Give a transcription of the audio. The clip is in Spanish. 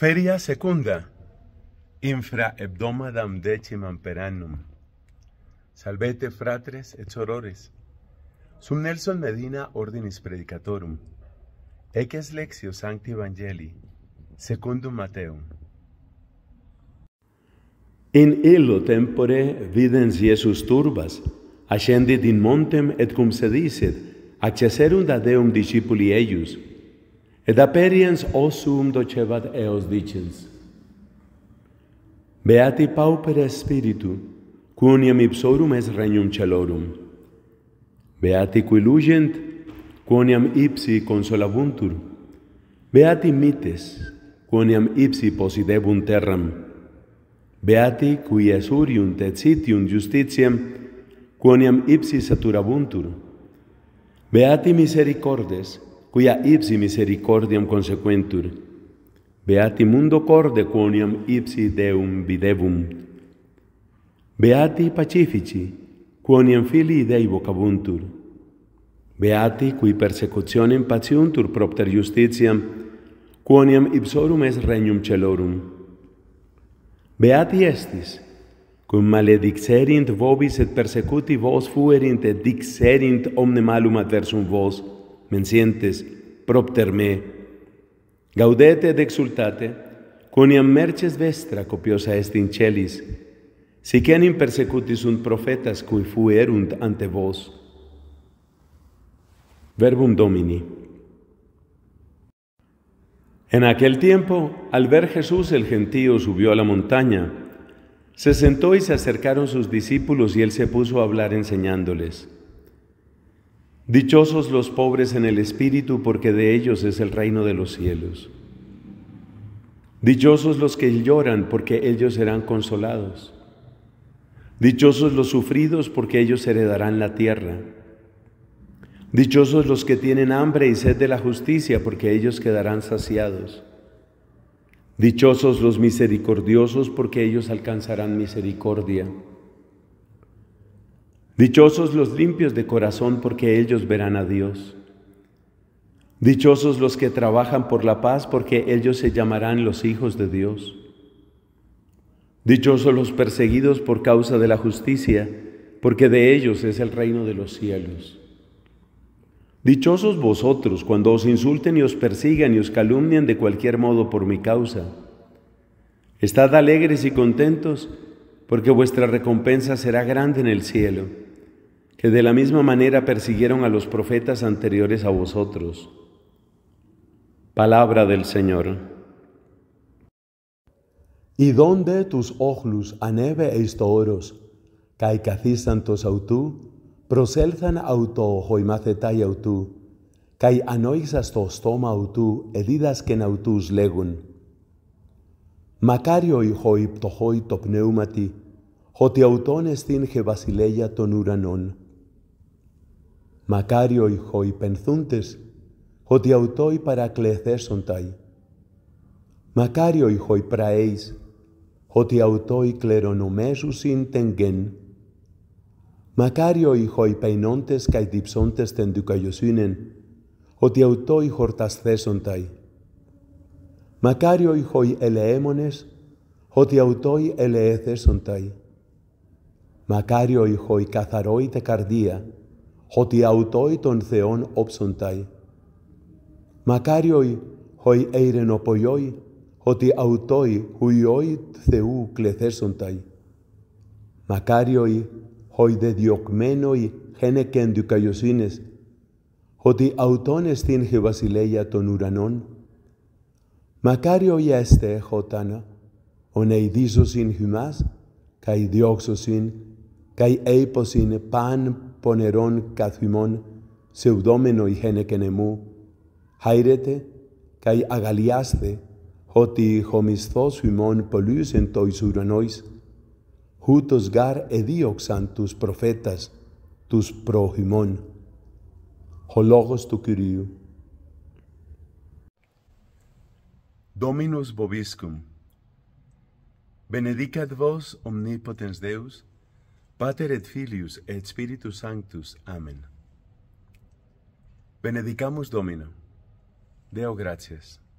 Feria secunda, infra hebdomadam decimam peranum. Salvete fratres et sorores. Sum Nelson Medina ordinis predicatorum. Eques lexio sancti evangelii, secundum Mateum. In illo tempore videns Iesus turbas, ascendit in montem et cum sedicet, acceserum da Deum discipuli eius, et aperiens osum docebat eos dicens. Beati paupera spiritu, quoniam ipsorum es regnum celorum. Beati cui lugent, quoniam ipsi consolabuntur. Beati mites, quoniam ipsi posidebunt terram. Beati cui esurium et sitium justitiem, quoniam ipsi saturabuntur. Beati misericordes, quia ipsi misericordiam consequentur. Beati mundo corde quoniam ipsi deum videbum. Beati pacifici, quoniam filii dei vocabuntur. Beati cui persecutionem patiuntur propter justitiam, quoniam ipsorum est regnum celorum. Beati estis, cum maledicerint vobis et persecuti vos fuerint et dicerint omne malum adversum vos, mensientes propter me. Gaudete ed exultate, coniam merces vestra copiosa est in celis, persecutis un profetas cui fuerunt ante vos. Verbum Domini. En aquel tiempo, al ver Jesús el gentío subió a la montaña, se sentó y se acercaron sus discípulos y él se puso a hablar enseñándoles. Dichosos los pobres en el espíritu, porque de ellos es el reino de los cielos. Dichosos los que lloran, porque ellos serán consolados. Dichosos los sufridos, porque ellos heredarán la tierra. Dichosos los que tienen hambre y sed de la justicia, porque ellos quedarán saciados. Dichosos los misericordiosos, porque ellos alcanzarán misericordia. Dichosos los limpios de corazón porque ellos verán a Dios. Dichosos los que trabajan por la paz porque ellos se llamarán los hijos de Dios. Dichosos los perseguidos por causa de la justicia, porque de ellos es el reino de los cielos. Dichosos vosotros cuando os insulten y os persigan y os calumnian de cualquier modo por mi causa. Estad alegres y contentos, porque vuestra recompensa será grande en el cielo que de la misma manera persiguieron προφέτας los α anteriores Παλάβρα vosotros. Palabra del Señor. Y donde tus ojos aneve eistoros, kai κα τος αυτού, προσέλθαν αυτό χοημαθετάι αυτού, kai ανόησας το στόμα αυτού, εδίδασκεν αυτούς λέγουν. Μακάριο ηχόι πτωχόι το πνεύματι, ότι αυτόν εστίν χε βασιλέγια των μακάριοι χοϊπενθούντες, ότι αυτοί παρακλεθέσονται. Μακάριοι καΐ διψόντες τεν δυκαγιοσύνη, ότι αυτοί κληρονομέζουσιν τεν γεν. οι μακάριοι καί διψόντες τεν δικαιοσύνεν, ότι αυτοί χορτασθέσονται. Μακάριοι ελαιέθεσονται. ότι αυτοί ελεέθεσονται. Μακάριοι χοϊκαθαρόητε καρδία, ότι αυτοί των Θεών όψονταί. Μακάριοι οι εἰρενοποιοῖ, ότι αυτοί ουιοί ιόι Θεού κλεθέσονταί. Μακάριοι οι δε διωκμένοι χένεκεν ότι αυτόν εστίν η βασιλεία των ουρανών. Μακάριοι ἔστε, χωτάνα, ο νεϊδίσος ειν χυμάς, καί διώξωσιν, καί έιπος παν Ponerón, Cazimón, Seudómeno y Genequenemú, Jairete, Cai Agaliaste, Joti, homistos Simón, Polus, Entois, Uranois, Jutos, Gar, Edioxan, tus profetas, tus prohimón, Hologos tu Kyriou. Dominus Bobiscum, Benedicat vos omnipotens Deus, Pater et Filius et Spiritus Sanctus. Amen. Benedicamos Domino. Deo gracias.